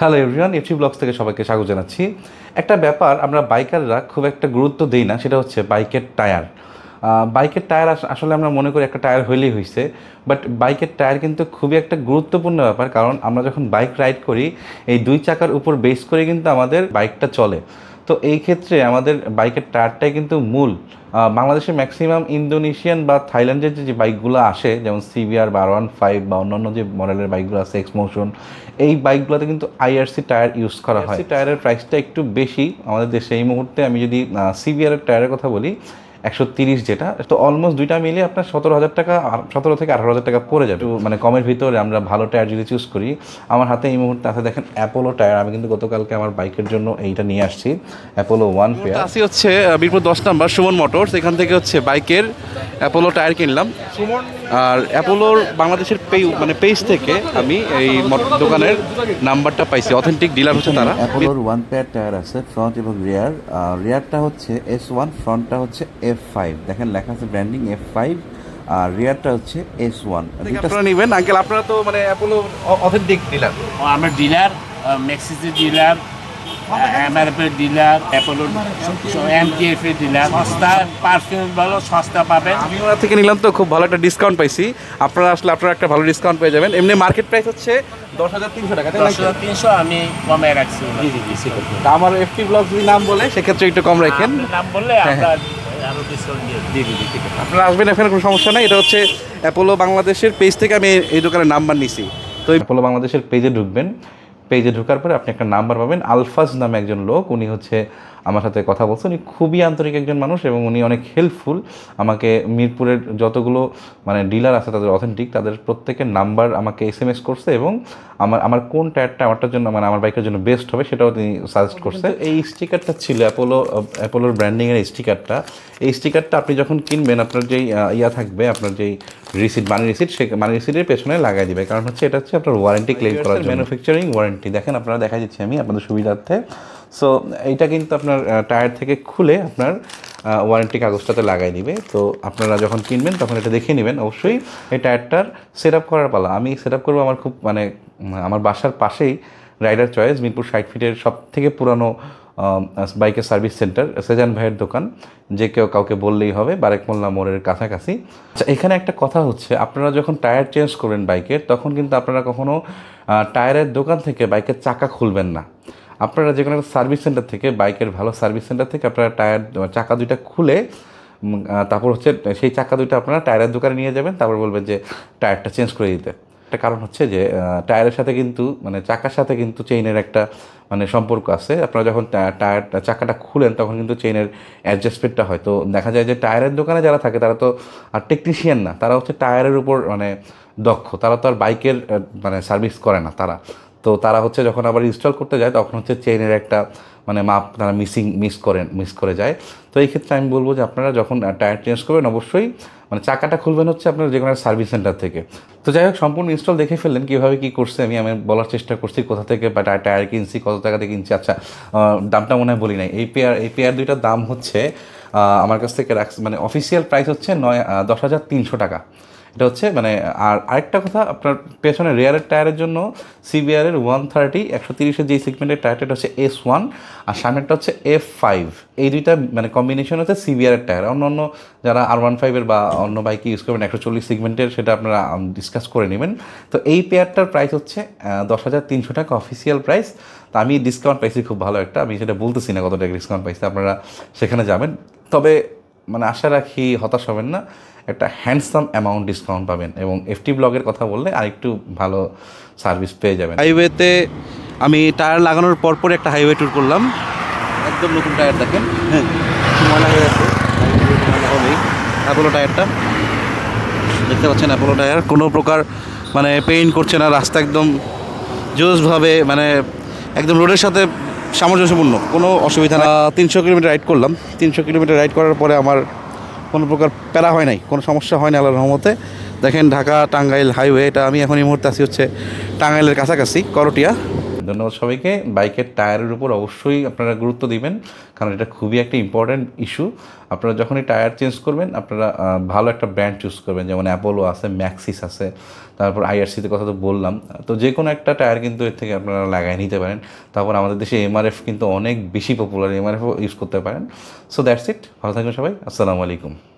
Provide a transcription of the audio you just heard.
Hello everyone FT blogs থেকে সবাইকে স্বাগত জানাচ্ছি একটা ব্যাপার আমরা বাইকাররা খুব একটা গুরুত্ব দিই না সেটা হচ্ছে বাইকের টায়ার বাইকের টায়ার আসলে আমরা মনে করি একটা টায়ার হইলেই হয়েছে বাট বাইকের টায়ার কিন্তু খুবই একটা গুরুত্বপূর্ণ ব্যাপার কারণ আমরা যখন বাইক রাইড করি এই দুই চাকার উপর বেস করে কিন্তু আমাদের বাইকটা চলে তো এই ক্ষেত্রে আমাদের বাইকের টায়ারটাই কিন্তু মূল বাংলাদেশে ম্যাক্সিমাম ইন্দোনেশিয়ান বা থাইল্যান্ডের যে বাইকগুলো আসে যেমন সিবিআর বা ওয়ান ফাইভ বা অন্যান্য যে মডেলের বাইকগুলো আছে এক্স মোশন এই বাইকগুলোতে কিন্তু আইআরসি টায়ার ইউজ করা হয় টায়ারের প্রাইসটা একটু বেশি আমাদের দেশে এই মুহূর্তে আমি যদি সিবিআরের টায়ারের কথা বলি একশো তিরিশ যেটা তো অলমোস্ট দুইটা মিলে আপনার সতেরো হাজার টাকা সতেরো থেকে আঠারো হাজার টাকা পড়ে যাবে মানে কমের ভিতরে আমরা ভালো টায়ার যদি চুজ করি আমার হাতে এই মুহূর্তে আছে দেখেন অ্যাপোলো টায়ার আমি কিন্তু গতকালকে আমার বাইকের জন্য এইটা নিয়ে আসছি অ্যাপোলো ওয়ান পেয়ার আসি হচ্ছে বীরপুর দশ নাম্বার সুমন মোটরস এখান থেকে হচ্ছে বাইকের অ্যাপোলো টায়ার কিনলাম সুমন আর অ্যাপোলোর বাংলাদেশের পেই মানে পেজ থেকে আমি এই দোকানের নাম্বারটা পাইছি অথেন্টিক ডিলার হচ্ছে তারা অ্যাপোলোর ওয়ান পেয়ার টায়ার আছে ফ্রন্ট এবং রিয়ার রিয়ারটা হচ্ছে এস ওয়ান ফ্রন্টটা হচ্ছে এফ ফাইভ দেখেন লেখা আছে ব্র্যান্ডিং এফ ফাইভ আর রিয়ারটা হচ্ছে এস ওয়ান আপনারা নেবেন আঙ্কেল আপনারা তো মানে অ্যাপোলো অথেন্টিক ডিলার আমরা ডিলার মেক্সিসের ডিলার এমআরএফের ডিলার অ্যাপোলোর এর ডিলার সস্তা পারফিউম ভালো সস্তা পাবেন আমি ওরা থেকে নিলাম তো খুব ভালো একটা ডিসকাউন্ট পাইছি আপনারা আসলে আপনারা একটা ভালো ডিসকাউন্ট পেয়ে যাবেন এমনি মার্কেট প্রাইস হচ্ছে দশ হাজার তিনশো টাকা তিনশো আমি রাখছি আমার এফটি নাম বলে সেক্ষেত্রে একটু কম রাখেন বললে হ্যাঁ, হ্যাঁ। আসবেন এখানে কোনো সমস্যা এটা হচ্ছে অ্যাপোলো বাংলাদেশের পেজ থেকে আমি এই দোকানের নাম্বার নিছি তো এপোলো বাংলাদেশের পেজে ঢুকবেন পেজে ঢোকার পরে আপনি একটা নাম্বার পাবেন আলফাজ নামে একজন লোক উনি হচ্ছে আমার সাথে কথা বলছে উনি খুবই আন্তরিক একজন মানুষ এবং উনি অনেক হেল্পফুল আমাকে মিরপুরের যতগুলো মানে ডিলার আছে তাদের অথেন্টিক তাদের প্রত্যেকের নাম্বার আমাকে এস এম এস করছে এবং আমার আমার কোন টায়ারটা আমারটার জন্য মানে আমার বাইকের জন্য বেস্ট হবে সেটাও তিনি সাজেস্ট করছে এই স্টিকারটা ছিল অ্যাপোলো অ্যাপোলোর ব্র্যান্ডিংয়ের স্টিকারটা এই স্টিকারটা আপনি যখন কিনবেন আপনার যেই ইয়া থাকবে আপনার যেই রিসিট মানি রিসিট সে মানি রিসিটের পেছনে লাগাই দিবে কারণ হচ্ছে এটা হচ্ছে আপনার ওয়ারেন্টি ক্লেম করার জন্য ম্যানুফ্যাকচারিং ওয়ারেন্টি দেখেন আপনারা দেখা যাচ্ছে আমি আপনাদের সুবিধার্থে সো এইটা কিন্তু আপনার টায়ার থেকে খুলে আপনার ওয়ারেন্টি কাগজটাতে লাগাই দিবে তো আপনারা যখন কিনবেন তখন এটা দেখে নেবেন অবশ্যই এই টায়ারটার সেট আপ করার পালা আমি সেট আপ করবো আমার খুব মানে আমার বাসার পাশেই রাইডার চয়েস মিরপুর সাইড ফিটের সব থেকে পুরানো বাইকের সার্ভিস সেন্টার সেজান ভাইয়ের দোকান যে কেউ কাউকে বললেই হবে বারেক মোল্লা মোড়ের কাছাকাছি আচ্ছা এখানে একটা কথা হচ্ছে আপনারা যখন টায়ার চেঞ্জ করবেন বাইকের তখন কিন্তু আপনারা কখনও টায়ারের দোকান থেকে বাইকের চাকা খুলবেন না আপনারা যে কোনো একটা সার্ভিস সেন্টার থেকে বাইকের ভালো সার্ভিস সেন্টার থেকে আপনারা টায়ার চাকা দুইটা খুলে তারপর হচ্ছে সেই চাকা দুইটা আপনারা টায়ারের দোকানে নিয়ে যাবেন তারপর বলবেন যে টায়ারটা চেঞ্জ করে দিতে একটা কারণ হচ্ছে যে টায়ারের সাথে কিন্তু মানে চাকার সাথে কিন্তু চেইনের একটা মানে সম্পর্ক আছে আপনারা যখন টায়ার চাকাটা খুলেন তখন কিন্তু চেইনের অ্যাডজাস্টমেন্টটা হয় তো দেখা যায় যে টায়ারের দোকানে যারা থাকে তারা তো আর টেকনিশিয়ান না তারা হচ্ছে টায়ারের উপর মানে দক্ষ তারা তো আর বাইকের মানে সার্ভিস করে না তারা তো তারা হচ্ছে যখন আবার ইনস্টল করতে যায় তখন হচ্ছে চেইনের একটা মানে মাপ তারা মিসিং মিস করেন মিস করে যায় তো এই ক্ষেত্রে আমি বলবো যে আপনারা যখন টায়ার চেঞ্জ করবেন অবশ্যই মানে চাকাটা খুলবেন হচ্ছে আপনার যে কোনো সার্ভিস সেন্টার থেকে তো যাই হোক সম্পূর্ণ ইনস্টল দেখে ফেললেন কীভাবে কী করছে আমি আমি বলার চেষ্টা করছি কোথা থেকে বা টায়ার কিনছি কত টাকা কিনছি আচ্ছা দামটা মনে হয় বলি নাই এই পেয়ার এই পেয়ার দুইটার দাম হচ্ছে আমার কাছ থেকে রাখছে মানে অফিসিয়াল প্রাইস হচ্ছে নয় দশ হাজার তিনশো টাকা এটা হচ্ছে মানে আর আরেকটা কথা আপনার পেছনে রেয়ারের টায়ারের জন্য সিবিআরের ওয়ান থার্টি একশো তিরিশের যেই সেগমেন্টের টায়ারটা এটা হচ্ছে এস ওয়ান আর সামনেরটা হচ্ছে এফ ফাইভ এই দুইটা মানে কম্বিনেশন হচ্ছে সিবিআরের টায়ার অন্য অন্য যারা আর ওয়ান ফাইভের বা অন্য বাইকে ইউজ করবেন একশো চল্লিশ সেগমেন্টের সেটা আপনারা ডিসকাস করে নেবেন তো এই পেয়ারটার প্রাইস হচ্ছে দশ হাজার তিনশো টাকা অফিসিয়াল প্রাইস তো আমি ডিসকাউন্ট পাইছি খুব ভালো একটা আমি সেটা বলতেছি না কত টাকা ডিসকাউন্ট পাইছি আপনারা সেখানে যাবেন তবে মানে আশা রাখি হতাশ হবেন না একটা হ্যান্ডসাম অ্যামাউন্ট ডিসকাউন্ট পাবেন এবং এফটি ব্লগের কথা বললে আরেকটু ভালো সার্ভিস পেয়ে যাবেন হাইওয়েতে আমি টায়ার লাগানোর পরপর একটা হাইওয়ে ট্যুর করলাম একদম নতুন টায়ার দেখেন হ্যাঁ হয়ে অ্যাপোলো টায়ারটা দেখতে পাচ্ছেন অ্যাপোলো টায়ার কোনো প্রকার মানে পেইন্ট করছে না রাস্তা একদম জোসভাবে মানে একদম রোডের সাথে সামঞ্জস্যপূর্ণ কোনো অসুবিধা না তিনশো কিলোমিটার রাইড করলাম তিনশো কিলোমিটার রাইড করার পরে আমার কোনো প্রকার প্যারা হয় নাই কোনো সমস্যা হয় না আল্লাহ রহমতে দেখেন ঢাকা টাঙ্গাইল হাইওয়ে এটা আমি এখন এই মুহূর্তে আছি হচ্ছে টাঙ্গাইলের কাছাকাছি করটিয়া ধন্যবাদ সবাইকে বাইকের টায়ারের উপর অবশ্যই আপনারা গুরুত্ব দিবেন কারণ এটা খুবই একটা ইম্পর্ট্যান্ট ইস্যু আপনারা যখনই টায়ার চেঞ্জ করবেন আপনারা ভালো একটা ব্র্যান্ড চুজ করবেন যেমন অ্যাপোলো আছে ম্যাক্সিস আছে তারপর আইআরসিতে কথা তো বললাম তো যে কোনো একটা টায়ার কিন্তু এর থেকে আপনারা লাগাই নিতে পারেন তারপর আমাদের দেশে এমআরএফ কিন্তু অনেক বেশি পপুলার এমআরএফও ইউজ করতে পারেন সো দ্যাটস ইট ভালো থাকবেন সবাই আসসালামু আলাইকুম